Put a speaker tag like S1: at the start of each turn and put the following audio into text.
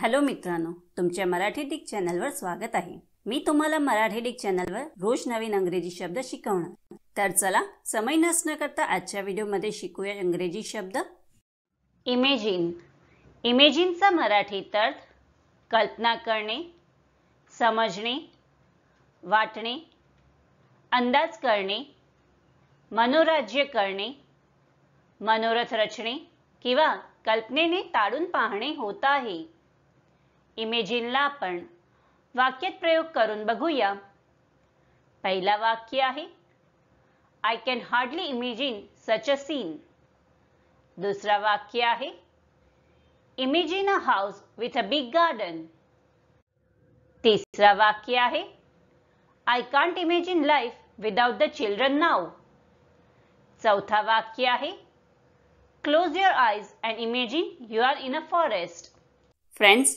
S1: hello मित्रांनो तुमच्या Marathi Dick चॅनलवर स्वागत आहे मी तुम्हाला मराठी डिक चॅनलवर रोज नवीन अंग्रेजी शब्द शिकवणार तर चला समय नसणं करता आजच्या व्हिडिओमध्ये शिकूया इंग्रजी शब्द इमेजिन इमेजिनचा मराठी अर्थ कल्पना करणे समजणे वाटणे अंदाज करणे मनोराज्य करणे मनोरथ रचणे किंवा कल्पनेने ताडून पाहणे होत आहे इमेजिन ला आपण वाक्यात प्रयोग करून बघूया पहिला वाक्य आहे I can hardly imagine such a scene दुसरा वाक्य आहे imagine a house with a big garden तिसरा वाक्य आहे I can't imagine life without the children नाव चौथा वाक्य आहे close your eyes and imagine you are in a forest friends